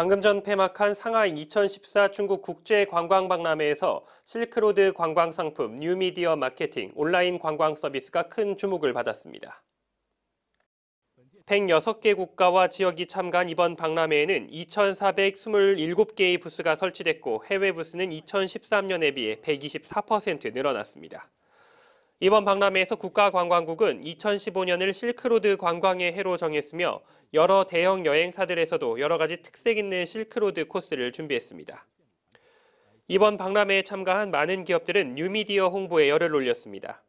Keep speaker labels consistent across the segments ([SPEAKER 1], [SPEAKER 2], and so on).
[SPEAKER 1] 방금 전 폐막한 상하이 2014 중국 국제관광박람회에서 실크로드 관광상품 뉴미디어 마케팅 온라인 관광 서비스가 큰 주목을 받았습니다. 106개 국가와 지역이 참가한 이번 박람회에는 2,427개의 부스가 설치됐고 해외 부스는 2013년에 비해 124% 늘어났습니다. 이번 박람회에서 국가관광국은 2015년을 실크로드 관광의 해로 정했으며 여러 대형 여행사들에서도 여러 가지 특색 있는 실크로드 코스를 준비했습니다. 이번 박람회에 참가한 많은 기업들은 뉴미디어 홍보에 열을 올렸습니다.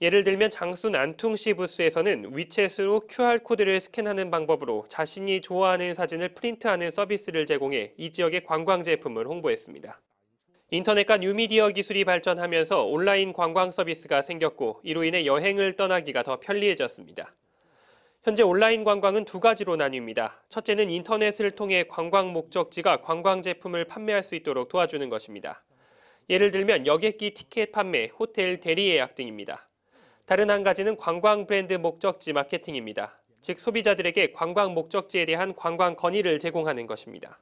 [SPEAKER 1] 예를 들면 장순 안퉁시 부스에서는 위챗으로 QR코드를 스캔하는 방법으로 자신이 좋아하는 사진을 프린트하는 서비스를 제공해 이 지역의 관광 제품을 홍보했습니다. 인터넷과 뉴미디어 기술이 발전하면서 온라인 관광 서비스가 생겼고 이로 인해 여행을 떠나기가 더 편리해졌습니다. 현재 온라인 관광은 두 가지로 나뉩니다. 첫째는 인터넷을 통해 관광 목적지가 관광 제품을 판매할 수 있도록 도와주는 것입니다. 예를 들면 여객기 티켓 판매, 호텔 대리 예약 등입니다. 다른 한 가지는 관광 브랜드 목적지 마케팅입니다. 즉 소비자들에게 관광 목적지에 대한 관광 건의를 제공하는 것입니다.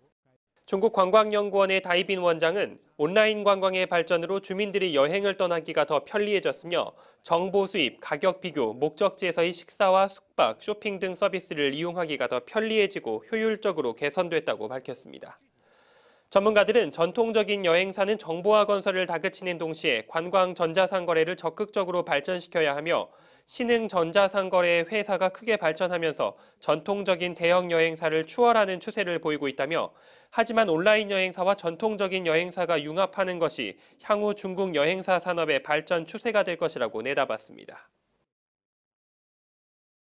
[SPEAKER 1] 중국관광연구원의 다이빈 원장은 온라인 관광의 발전으로 주민들이 여행을 떠나기가 더 편리해졌으며 정보 수입, 가격 비교, 목적지에서의 식사와 숙박, 쇼핑 등 서비스를 이용하기가 더 편리해지고 효율적으로 개선됐다고 밝혔습니다. 전문가들은 전통적인 여행사는 정보화 건설을 다그치는 동시에 관광 전자상 거래를 적극적으로 발전시켜야 하며 신흥 전자상거래 회사가 크게 발전하면서 전통적인 대형 여행사를 추월하는 추세를 보이고 있다며 하지만 온라인 여행사와 전통적인 여행사가 융합하는 것이 향후 중국 여행사 산업의 발전 추세가 될 것이라고 내다봤습니다.